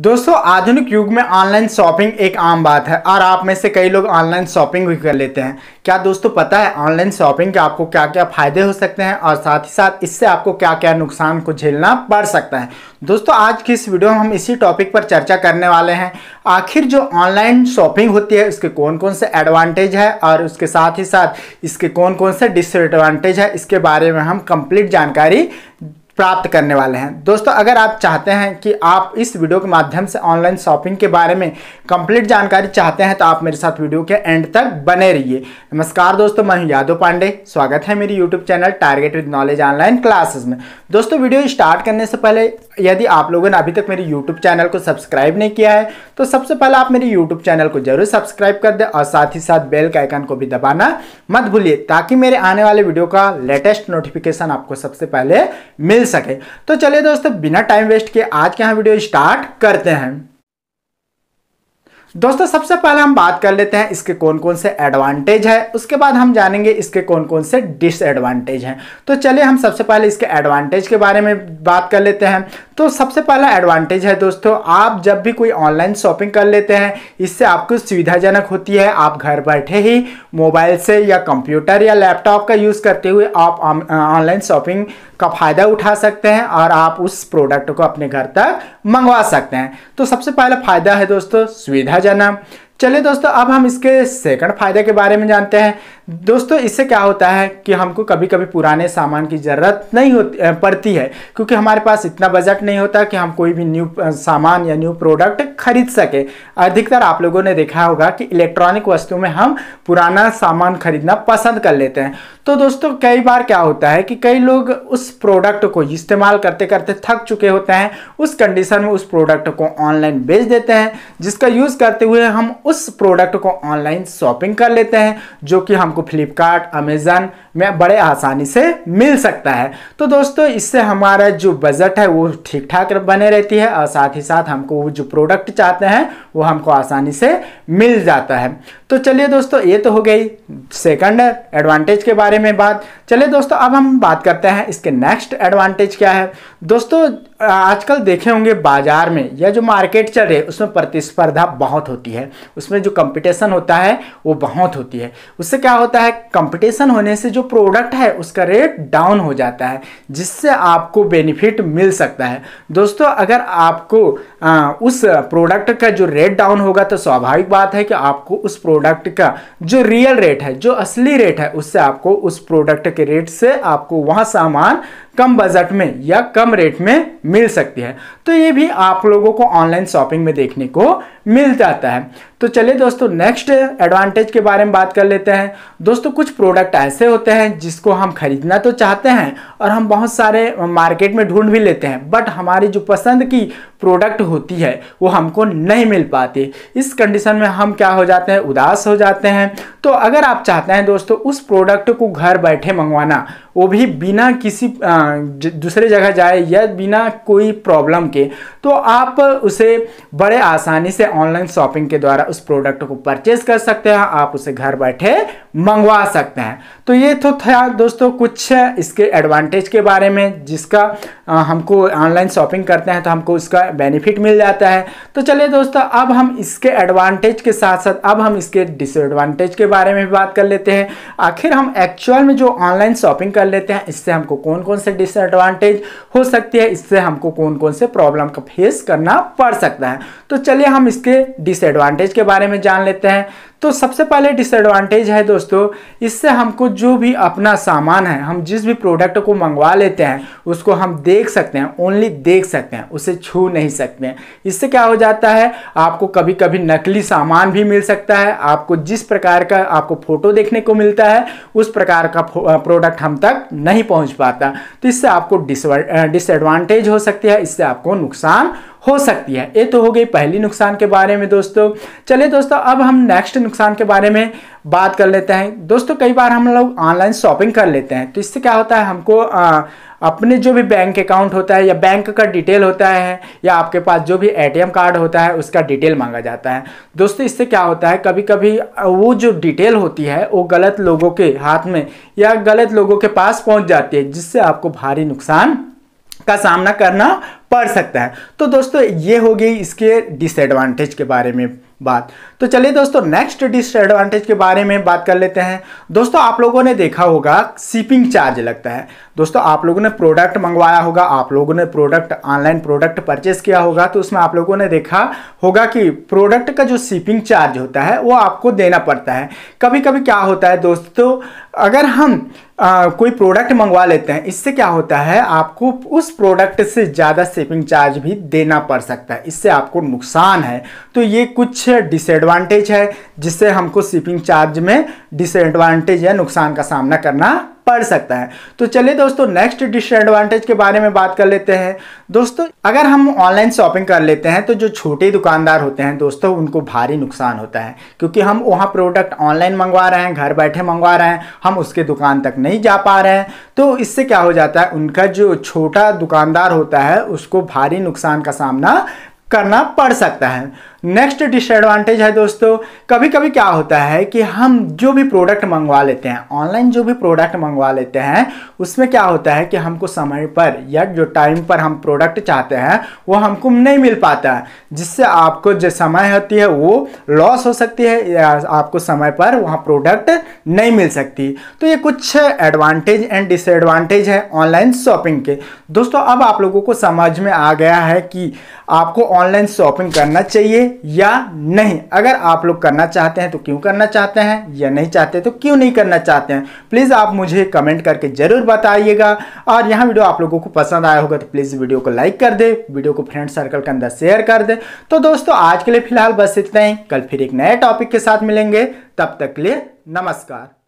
दोस्तों आधुनिक युग में ऑनलाइन शॉपिंग एक आम बात है और आप में से कई लोग ऑनलाइन शॉपिंग भी कर लेते हैं क्या दोस्तों पता है ऑनलाइन शॉपिंग के आपको क्या क्या फ़ायदे हो सकते हैं और साथ ही साथ इससे आपको क्या क्या नुकसान को झेलना पड़ सकता है दोस्तों आज की इस वीडियो में हम इसी टॉपिक पर चर्चा करने वाले हैं आखिर जो ऑनलाइन शॉपिंग होती है उसके कौन कौन से एडवांटेज है और उसके साथ ही साथ इसके कौन कौन से डिसएडवांटेज है इसके बारे में हम कंप्लीट जानकारी प्राप्त करने वाले हैं दोस्तों अगर आप चाहते हैं कि आप इस वीडियो के माध्यम से ऑनलाइन शॉपिंग के बारे में कंप्लीट जानकारी चाहते हैं तो आप मेरे साथ वीडियो के एंड तक बने रहिए नमस्कार दोस्तों मैं हूं यादव पांडे स्वागत है मेरी YouTube channel target with knowledge online classes में दोस्तों वीडियो स्टार्ट करने से पहले यदि आप लोगों ने अभी तक मेरे यूट्यूब चैनल को सब्सक्राइब नहीं किया है तो सबसे पहले आप मेरे यूट्यूब चैनल को जरूर सब्सक्राइब कर दें और साथ ही साथ बेल के आइकन को भी दबाना मत भूलिए ताकि मेरे आने वाले वीडियो का लेटेस्ट नोटिफिकेशन आपको सबसे पहले मिल सके तो चलिए दोस्तों बिना टाइम वेस्ट किए आज के यहाँ वीडियो स्टार्ट करते हैं दोस्तों सबसे पहले हम बात कर लेते हैं इसके कौन कौन से एडवांटेज है उसके बाद हम जानेंगे इसके कौन कौन से डिसएडवांटेज हैं तो चलिए हम सबसे पहले इसके एडवांटेज के बारे में बात कर लेते हैं तो सबसे पहला एडवांटेज है दोस्तों आप जब भी कोई ऑनलाइन शॉपिंग कर लेते हैं इससे आपको सुविधाजनक होती है आप घर बैठे ही मोबाइल से या कंप्यूटर या लैपटॉप का यूज़ करते हुए आप ऑनलाइन शॉपिंग का फ़ायदा उठा सकते हैं और आप उस प्रोडक्ट को अपने घर तक मंगवा सकते हैं तो सबसे पहला फ़ायदा है दोस्तों सुविधा जाना चलिए दोस्तों अब हम इसके सेकंड फायदे के बारे में जानते हैं दोस्तों इससे क्या होता है कि हमको कभी कभी पुराने सामान की ज़रूरत नहीं होती पड़ती है क्योंकि हमारे पास इतना बजट नहीं होता कि हम कोई भी न्यू सामान या न्यू प्रोडक्ट खरीद सके अधिकतर आप लोगों ने देखा होगा कि इलेक्ट्रॉनिक वस्तु में हम पुराना सामान खरीदना पसंद कर लेते हैं तो दोस्तों कई बार क्या होता है कि कई लोग उस प्रोडक्ट को इस्तेमाल करते करते थक चुके होते हैं उस कंडीशन में उस प्रोडक्ट को ऑनलाइन बेच देते हैं जिसका यूज़ करते हुए हम उस प्रोडक्ट को ऑनलाइन शॉपिंग कर लेते हैं जो कि हमको आपको फ्लिपकार्ट अमेज़न में बड़े आसानी से मिल सकता है तो दोस्तों इससे हमारा जो बजट है वो ठीक ठाक बने रहती है और साथ ही साथ हमको वो जो प्रोडक्ट चाहते हैं वो हमको आसानी से मिल जाता है तो चलिए दोस्तों ये तो हो गई सेकंड एडवांटेज के बारे में बात चलिए दोस्तों अब हम बात करते हैं इसके नेक्स्ट एडवांटेज क्या है दोस्तों आजकल देखे होंगे बाजार में या जो मार्केट चल रही है उसमें प्रतिस्पर्धा बहुत होती है उसमें जो कंपटीशन होता है वो बहुत होती है उससे क्या होता है कंपटीशन होने से जो प्रोडक्ट है उसका रेट डाउन हो जाता है जिससे आपको बेनिफिट मिल सकता है दोस्तों अगर आपको आ, उस प्रोडक्ट का जो रेट डाउन होगा तो स्वाभाविक बात है कि आपको उस प्रोडक्ट का जो रियल रेट है जो असली रेट है उससे आपको उस प्रोडक्ट के रेट से आपको वहाँ सामान कम बजट में या कम रेट में मिल सकती है तो ये भी आप लोगों को ऑनलाइन शॉपिंग में देखने को मिल जाता है तो चलिए दोस्तों नेक्स्ट एडवांटेज के बारे में बात कर लेते हैं दोस्तों कुछ प्रोडक्ट ऐसे होते हैं जिसको हम खरीदना तो चाहते हैं और हम बहुत सारे मार्केट में ढूंढ भी लेते हैं बट हमारी जो पसंद की प्रोडक्ट होती है वो हमको नहीं मिल पाती इस कंडीशन में हम क्या हो जाते हैं उदास हो जाते हैं तो अगर आप चाहते हैं दोस्तों उस प्रोडक्ट को घर बैठे मंगवाना वो भी बिना किसी दूसरे जगह जाए या बिना कोई प्रॉब्लम के तो आप उसे बड़े आसानी से ऑनलाइन शॉपिंग के द्वारा उस प्रोडक्ट को परचेज कर सकते हैं आप उसे घर बैठे मंगवा सकते हैं तो ये तो था दोस्तों कुछ इसके एडवांटेज के बारे में जिसका हमको ऑनलाइन शॉपिंग करते हैं तो हमको उसका बेनिफिट मिल जाता है तो चलिए दोस्तों अब हम इसके एडवांटेज के साथ साथ अब हम इसके डिसएडवांटेज के बारे में भी बात कर लेते हैं आखिर हम एक्चुअल में जो ऑनलाइन शॉपिंग कर लेते हैं इससे हमको कौन कौन से डिसएडवांटेज हो सकती है इससे हमको कौन कौन से प्रॉब्लम का फेस करना पड़ सकता है तो चलिए हम इसके डिसएडवांटेज के बारे में जान लेते हैं तो सबसे पहले डिसएडवांटेज है दोस्तों इससे हमको जो भी अपना सामान है हम जिस भी प्रोडक्ट को मंगवा लेते हैं उसको हम देख सकते हैं ओनली देख सकते हैं उसे छू नहीं सकते हैं इससे क्या हो जाता है आपको कभी कभी नकली सामान भी मिल सकता है आपको जिस प्रकार का आपको फ़ोटो देखने को मिलता है उस प्रकार का प्रोडक्ट हम तक नहीं पहुँच पाता तो इससे आपको डिसएडवांटेज हो सकती है इससे आपको नुकसान हो सकती है ये तो हो गई पहली नुकसान के बारे में दोस्तों चलिए दोस्तों अब हम नेक्स्ट नुकसान के बारे में बात कर लेते हैं दोस्तों कई बार हम लोग ऑनलाइन शॉपिंग कर लेते हैं तो इससे क्या होता है हमको आ, अपने जो भी बैंक अकाउंट होता है या बैंक का डिटेल होता है या आपके पास जो भी एटीएम कार्ड होता है उसका डिटेल मांगा जाता है दोस्तों इससे क्या होता है कभी कभी वो जो डिटेल होती है वो गलत लोगों के हाथ में या गलत लोगों के पास पहुंच जाती है जिससे आपको भारी नुकसान का सामना करना पड़ सकता है तो दोस्तों ये हो गई इसके डिसएडवांटेज के बारे में बात तो चलिए दोस्तों नेक्स्ट डिसएडवांटेज के बारे में बात कर लेते हैं दोस्तों आप लोगों ने देखा होगा शिपिंग चार्ज लगता है दोस्तों आप लोगों ने प्रोडक्ट मंगवाया होगा आप लोगों ने प्रोडक्ट ऑनलाइन प्रोडक्ट परचेस किया होगा तो उसमें आप लोगों ने देखा होगा कि प्रोडक्ट का जो शिपिंग चार्ज होता है वो आपको देना पड़ता है कभी कभी क्या होता है दोस्तों अगर हम आ, कोई प्रोडक्ट मंगवा लेते हैं इससे क्या होता है आपको उस प्रोडक्ट से ज़्यादा शिपिंग चार्ज भी देना पड़ सकता है इससे आपको नुकसान है तो ये कुछ डिसएडवांटेज है जिससे हमको शिपिंग चार्ज में डिसएडवांटेज या नुकसान का सामना करना पड़ सकता है तो चलिए दोस्तों नेक्स्ट डिसएडवांटेज के बारे में बात कर लेते हैं दोस्तों अगर हम ऑनलाइन शॉपिंग कर लेते हैं तो जो छोटे दुकानदार होते हैं दोस्तों उनको भारी नुकसान होता है क्योंकि हम वहाँ प्रोडक्ट ऑनलाइन मंगवा रहे हैं घर बैठे मंगवा रहे हैं हम उसके दुकान तक नहीं जा पा रहे हैं तो इससे क्या हो जाता है उनका जो छोटा दुकानदार होता है उसको भारी नुकसान का सामना करना पड़ सकता है नेक्स्ट डिसएडवांटेज है दोस्तों कभी कभी क्या होता है कि हम जो भी प्रोडक्ट मंगवा लेते हैं ऑनलाइन जो भी प्रोडक्ट मंगवा लेते हैं उसमें क्या होता है कि हमको समय पर या जो टाइम पर हम प्रोडक्ट चाहते हैं वो हमको नहीं मिल पाता है जिससे आपको जो समय होती है वो लॉस हो सकती है या आपको समय पर वहाँ प्रोडक्ट नहीं मिल सकती तो ये कुछ एडवांटेज एंड डिसएडवांटेज है ऑनलाइन शॉपिंग के दोस्तों अब आप लोगों को समझ में आ गया है कि आपको ऑनलाइन शॉपिंग करना चाहिए या नहीं अगर आप लोग करना चाहते हैं तो क्यों करना चाहते हैं या नहीं चाहते तो क्यों नहीं करना चाहते हैं प्लीज़ आप मुझे कमेंट करके ज़रूर बताइएगा और यहाँ वीडियो आप लोगों को पसंद आया होगा तो प्लीज़ वीडियो को लाइक कर दे वीडियो को फ्रेंड सर्कल के अंदर शेयर कर दे तो दोस्तों आज के लिए फिलहाल बस इतना ही कल फिर एक नए टॉपिक के साथ मिलेंगे तब तक के लिए नमस्कार